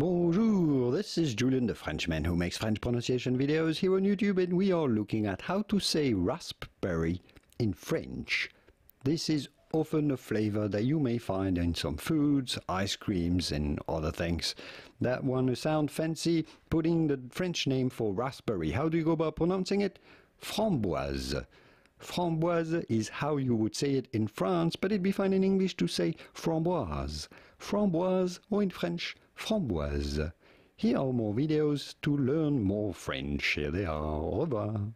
Bonjour, this is Julian the Frenchman who makes French pronunciation videos here on YouTube and we are looking at how to say raspberry in French. This is often a flavor that you may find in some foods, ice creams and other things. That one to sound fancy, putting the French name for raspberry. How do you go about pronouncing it? Framboise. Framboise is how you would say it in France, but it'd be fine in English to say framboise. Framboise, or in French, framboise. Here are more videos to learn more French. There are. Au revoir.